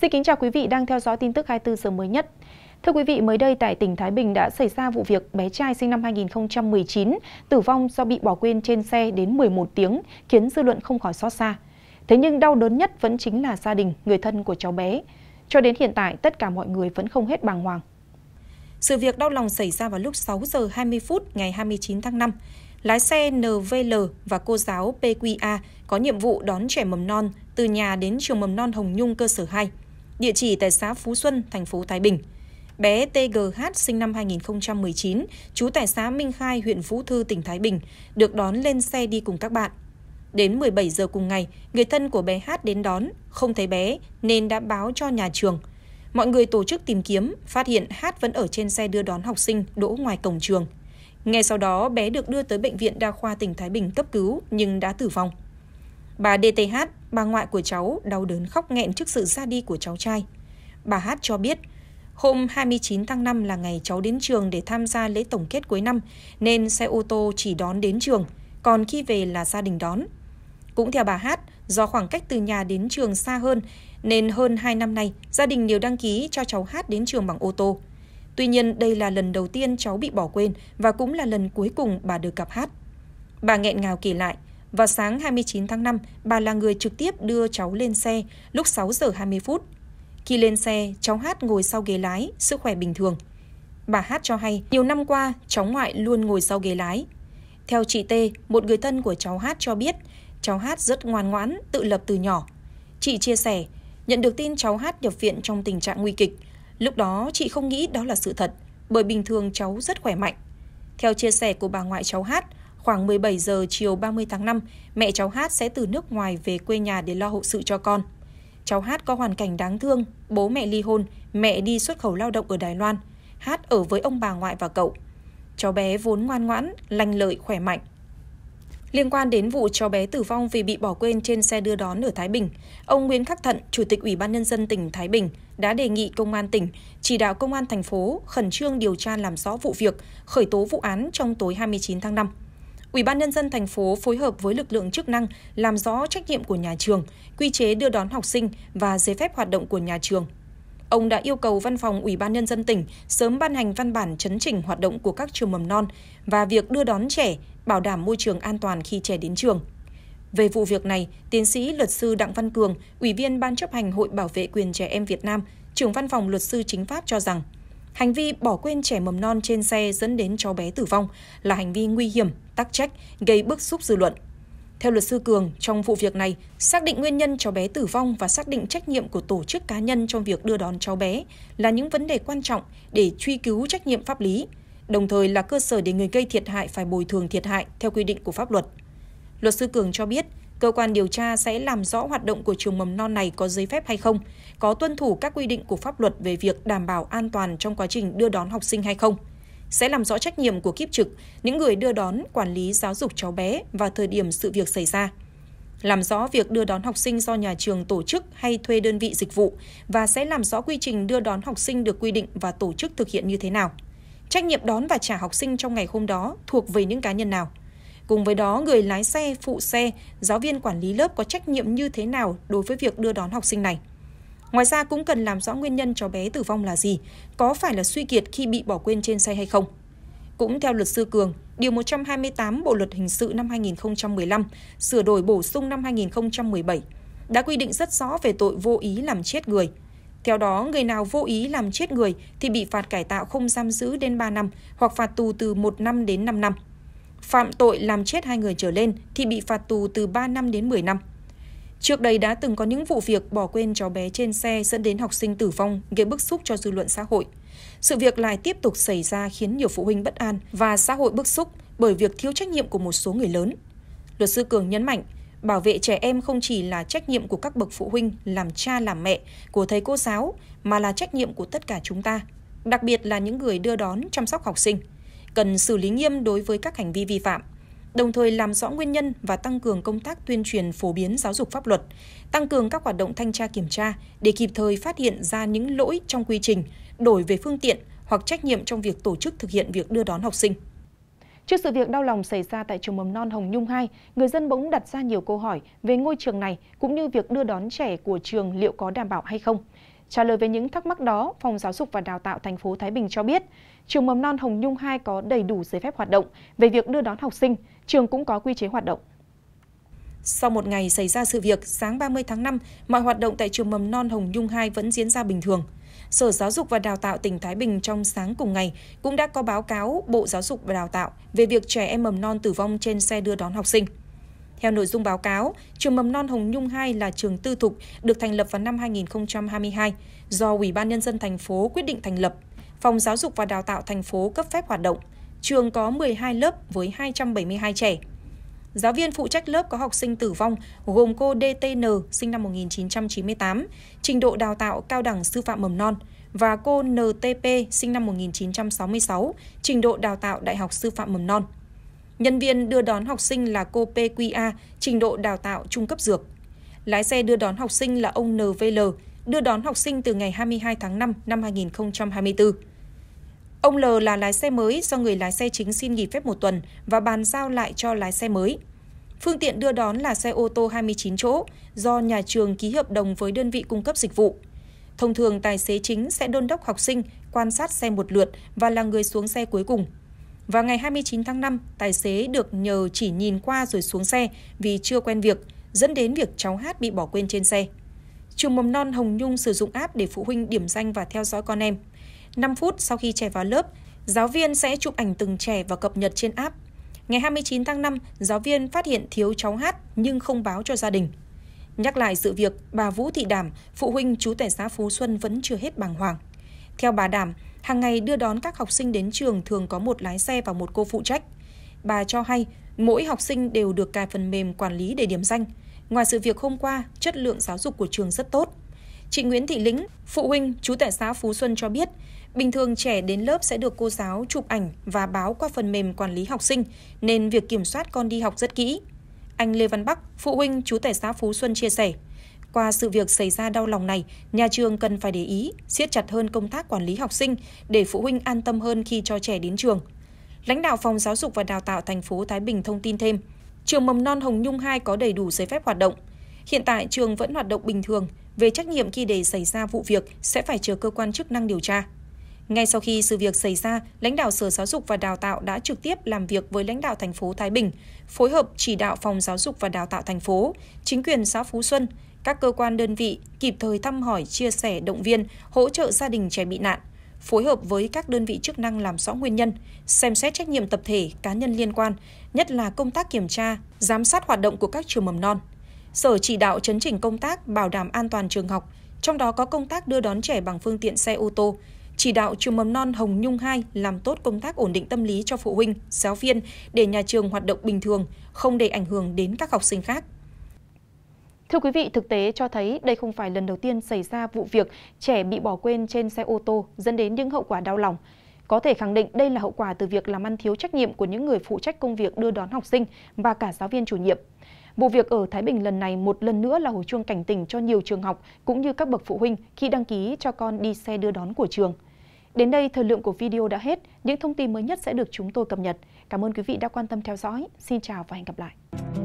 Xin kính chào quý vị đang theo dõi tin tức 24 giờ mới nhất. Thưa quý vị, mới đây tại tỉnh Thái Bình đã xảy ra vụ việc bé trai sinh năm 2019 tử vong do bị bỏ quên trên xe đến 11 tiếng, khiến dư luận không khỏi xót xa. Thế nhưng đau đớn nhất vẫn chính là gia đình, người thân của cháu bé. Cho đến hiện tại, tất cả mọi người vẫn không hết bàng hoàng. Sự việc đau lòng xảy ra vào lúc 6 giờ 20 phút ngày 29 tháng 5. Lái xe NVL và cô giáo PQA có nhiệm vụ đón trẻ mầm non từ nhà đến trường mầm non Hồng Nhung cơ sở 2 địa chỉ tại xã Phú Xuân, thành phố Thái Bình. Bé TGH sinh năm 2019, trú tại xã Minh Khai, huyện Phú Thư, tỉnh Thái Bình, được đón lên xe đi cùng các bạn. Đến 17 giờ cùng ngày, người thân của bé Hát đến đón, không thấy bé nên đã báo cho nhà trường. Mọi người tổ chức tìm kiếm, phát hiện Hát vẫn ở trên xe đưa đón học sinh đỗ ngoài cổng trường. Ngay sau đó, bé được đưa tới bệnh viện đa khoa tỉnh Thái Bình cấp cứu nhưng đã tử vong. Bà DTH, bà ngoại của cháu, đau đớn khóc nghẹn trước sự ra đi của cháu trai. Bà Hát cho biết, hôm 29 tháng 5 là ngày cháu đến trường để tham gia lễ tổng kết cuối năm, nên xe ô tô chỉ đón đến trường, còn khi về là gia đình đón. Cũng theo bà Hát, do khoảng cách từ nhà đến trường xa hơn, nên hơn 2 năm nay, gia đình đều đăng ký cho cháu Hát đến trường bằng ô tô. Tuy nhiên, đây là lần đầu tiên cháu bị bỏ quên và cũng là lần cuối cùng bà được gặp Hát. Bà nghẹn ngào kể lại, vào sáng 29 tháng 5, bà là người trực tiếp đưa cháu lên xe lúc 6 giờ 20 phút. Khi lên xe, cháu Hát ngồi sau ghế lái, sức khỏe bình thường. Bà Hát cho hay, nhiều năm qua, cháu ngoại luôn ngồi sau ghế lái. Theo chị T, một người thân của cháu Hát cho biết, cháu Hát rất ngoan ngoãn, tự lập từ nhỏ. Chị chia sẻ, nhận được tin cháu Hát nhập viện trong tình trạng nguy kịch. Lúc đó, chị không nghĩ đó là sự thật, bởi bình thường cháu rất khỏe mạnh. Theo chia sẻ của bà ngoại cháu Hát, khoảng 17 giờ chiều 30 tháng 5, mẹ cháu Hát sẽ từ nước ngoài về quê nhà để lo hậu sự cho con. Cháu Hát có hoàn cảnh đáng thương, bố mẹ ly hôn, mẹ đi xuất khẩu lao động ở Đài Loan. Hát ở với ông bà ngoại và cậu. Cháu bé vốn ngoan ngoãn, lành lợi, khỏe mạnh. Liên quan đến vụ cháu bé tử vong vì bị bỏ quên trên xe đưa đón ở Thái Bình, ông Nguyễn Khắc Thận, Chủ tịch Ủy ban Nhân dân tỉnh Thái Bình, đã đề nghị Công an tỉnh chỉ đạo Công an thành phố khẩn trương điều tra làm rõ vụ việc, khởi tố vụ án trong tối 29 tháng 5. Ủy ban nhân dân thành phố phối hợp với lực lượng chức năng làm rõ trách nhiệm của nhà trường, quy chế đưa đón học sinh và giấy phép hoạt động của nhà trường. Ông đã yêu cầu văn phòng Ủy ban nhân dân tỉnh sớm ban hành văn bản chấn chỉnh hoạt động của các trường mầm non và việc đưa đón trẻ, bảo đảm môi trường an toàn khi trẻ đến trường. Về vụ việc này, tiến sĩ luật sư Đặng Văn Cường, Ủy viên Ban chấp hành Hội Bảo vệ quyền trẻ em Việt Nam, trưởng văn phòng luật sư chính pháp cho rằng Hành vi bỏ quên trẻ mầm non trên xe dẫn đến cháu bé tử vong là hành vi nguy hiểm, tắc trách, gây bức xúc dư luận. Theo luật sư Cường, trong vụ việc này, xác định nguyên nhân cháu bé tử vong và xác định trách nhiệm của tổ chức cá nhân trong việc đưa đón cháu bé là những vấn đề quan trọng để truy cứu trách nhiệm pháp lý, đồng thời là cơ sở để người gây thiệt hại phải bồi thường thiệt hại theo quy định của pháp luật. Luật sư Cường cho biết, Cơ quan điều tra sẽ làm rõ hoạt động của trường mầm non này có giấy phép hay không, có tuân thủ các quy định của pháp luật về việc đảm bảo an toàn trong quá trình đưa đón học sinh hay không. Sẽ làm rõ trách nhiệm của kiếp trực, những người đưa đón, quản lý giáo dục cháu bé và thời điểm sự việc xảy ra. Làm rõ việc đưa đón học sinh do nhà trường tổ chức hay thuê đơn vị dịch vụ và sẽ làm rõ quy trình đưa đón học sinh được quy định và tổ chức thực hiện như thế nào. Trách nhiệm đón và trả học sinh trong ngày hôm đó thuộc về những cá nhân nào? Cùng với đó, người lái xe, phụ xe, giáo viên quản lý lớp có trách nhiệm như thế nào đối với việc đưa đón học sinh này. Ngoài ra cũng cần làm rõ nguyên nhân cho bé tử vong là gì, có phải là suy kiệt khi bị bỏ quên trên xe hay không. Cũng theo luật sư Cường, Điều 128 Bộ Luật Hình sự năm 2015, sửa đổi bổ sung năm 2017, đã quy định rất rõ về tội vô ý làm chết người. Theo đó, người nào vô ý làm chết người thì bị phạt cải tạo không giam giữ đến 3 năm hoặc phạt tù từ 1 năm đến 5 năm phạm tội làm chết hai người trở lên thì bị phạt tù từ 3 năm đến 10 năm. Trước đây đã từng có những vụ việc bỏ quên cháu bé trên xe dẫn đến học sinh tử vong, gây bức xúc cho dư luận xã hội. Sự việc lại tiếp tục xảy ra khiến nhiều phụ huynh bất an và xã hội bức xúc bởi việc thiếu trách nhiệm của một số người lớn. Luật sư Cường nhấn mạnh, bảo vệ trẻ em không chỉ là trách nhiệm của các bậc phụ huynh làm cha làm mẹ, của thầy cô giáo mà là trách nhiệm của tất cả chúng ta, đặc biệt là những người đưa đón chăm sóc học sinh cần xử lý nghiêm đối với các hành vi vi phạm, đồng thời làm rõ nguyên nhân và tăng cường công tác tuyên truyền phổ biến giáo dục pháp luật, tăng cường các hoạt động thanh tra kiểm tra để kịp thời phát hiện ra những lỗi trong quy trình, đổi về phương tiện hoặc trách nhiệm trong việc tổ chức thực hiện việc đưa đón học sinh. Trước sự việc đau lòng xảy ra tại trường mầm non Hồng Nhung 2, người dân bỗng đặt ra nhiều câu hỏi về ngôi trường này cũng như việc đưa đón trẻ của trường liệu có đảm bảo hay không. Trả lời về những thắc mắc đó, Phòng Giáo dục và Đào tạo thành phố Thái Bình cho biết, trường mầm non Hồng Nhung 2 có đầy đủ giấy phép hoạt động. Về việc đưa đón học sinh, trường cũng có quy chế hoạt động. Sau một ngày xảy ra sự việc, sáng 30 tháng 5, mọi hoạt động tại trường mầm non Hồng Nhung 2 vẫn diễn ra bình thường. Sở Giáo dục và Đào tạo tỉnh Thái Bình trong sáng cùng ngày cũng đã có báo cáo Bộ Giáo dục và Đào tạo về việc trẻ em mầm non tử vong trên xe đưa đón học sinh. Theo nội dung báo cáo, trường mầm non Hồng Nhung 2 là trường tư thục được thành lập vào năm 2022 do Ủy ban nhân dân thành phố quyết định thành lập. Phòng Giáo dục và Đào tạo thành phố cấp phép hoạt động. Trường có 12 lớp với 272 trẻ. Giáo viên phụ trách lớp có học sinh tử vong gồm cô DTN sinh năm 1998, trình độ đào tạo cao đẳng sư phạm mầm non và cô NTP sinh năm 1966, trình độ đào tạo đại học sư phạm mầm non. Nhân viên đưa đón học sinh là cô PQA, trình độ đào tạo trung cấp dược. Lái xe đưa đón học sinh là ông NVL, đưa đón học sinh từ ngày 22 tháng 5 năm 2024. Ông L là lái xe mới do người lái xe chính xin nghỉ phép một tuần và bàn giao lại cho lái xe mới. Phương tiện đưa đón là xe ô tô 29 chỗ do nhà trường ký hợp đồng với đơn vị cung cấp dịch vụ. Thông thường tài xế chính sẽ đôn đốc học sinh quan sát xe một lượt và là người xuống xe cuối cùng vào ngày 29 tháng 5, tài xế được nhờ chỉ nhìn qua rồi xuống xe vì chưa quen việc, dẫn đến việc cháu Hát bị bỏ quên trên xe. Trường mầm non Hồng Nhung sử dụng app để phụ huynh điểm danh và theo dõi con em. 5 phút sau khi trẻ vào lớp, giáo viên sẽ chụp ảnh từng trẻ và cập nhật trên app. Ngày 29 tháng 5, giáo viên phát hiện thiếu cháu hát nhưng không báo cho gia đình. Nhắc lại sự việc, bà Vũ Thị Đảm, phụ huynh chú tại xã Phú Xuân vẫn chưa hết bàng hoàng. Theo bà Đảm, hàng ngày đưa đón các học sinh đến trường thường có một lái xe và một cô phụ trách. Bà cho hay, mỗi học sinh đều được cài phần mềm quản lý để điểm danh. Ngoài sự việc hôm qua, chất lượng giáo dục của trường rất tốt. Chị Nguyễn Thị Lĩnh, phụ huynh chú tại xã Phú Xuân cho biết, bình thường trẻ đến lớp sẽ được cô giáo chụp ảnh và báo qua phần mềm quản lý học sinh, nên việc kiểm soát con đi học rất kỹ. Anh Lê Văn Bắc, phụ huynh chú tại xã Phú Xuân chia sẻ, qua sự việc xảy ra đau lòng này, nhà trường cần phải để ý, siết chặt hơn công tác quản lý học sinh để phụ huynh an tâm hơn khi cho trẻ đến trường. Lãnh đạo Phòng Giáo dục và Đào tạo thành phố Thái Bình thông tin thêm, trường mầm non Hồng Nhung 2 có đầy đủ giấy phép hoạt động. Hiện tại trường vẫn hoạt động bình thường, về trách nhiệm khi để xảy ra vụ việc sẽ phải chờ cơ quan chức năng điều tra. Ngay sau khi sự việc xảy ra, lãnh đạo Sở Giáo dục và Đào tạo đã trực tiếp làm việc với lãnh đạo thành phố Thái Bình, phối hợp chỉ đạo Phòng Giáo dục và Đào tạo thành phố, chính quyền xã Phú Xuân, các cơ quan đơn vị kịp thời thăm hỏi, chia sẻ, động viên, hỗ trợ gia đình trẻ bị nạn, phối hợp với các đơn vị chức năng làm rõ nguyên nhân, xem xét trách nhiệm tập thể, cá nhân liên quan, nhất là công tác kiểm tra, giám sát hoạt động của các trường mầm non. Sở chỉ đạo chấn chỉnh công tác bảo đảm an toàn trường học, trong đó có công tác đưa đón trẻ bằng phương tiện xe ô tô, chỉ đạo trường mầm non Hồng Nhung 2 làm tốt công tác ổn định tâm lý cho phụ huynh, giáo viên để nhà trường hoạt động bình thường, không để ảnh hưởng đến các học sinh khác. Thưa quý vị, thực tế cho thấy đây không phải lần đầu tiên xảy ra vụ việc trẻ bị bỏ quên trên xe ô tô dẫn đến những hậu quả đau lòng. Có thể khẳng định đây là hậu quả từ việc làm ăn thiếu trách nhiệm của những người phụ trách công việc đưa đón học sinh và cả giáo viên chủ nhiệm. Vụ việc ở Thái Bình lần này một lần nữa là hồi chuông cảnh tỉnh cho nhiều trường học cũng như các bậc phụ huynh khi đăng ký cho con đi xe đưa đón của trường. Đến đây, thời lượng của video đã hết. Những thông tin mới nhất sẽ được chúng tôi cập nhật. Cảm ơn quý vị đã quan tâm theo dõi. Xin chào và hẹn gặp lại.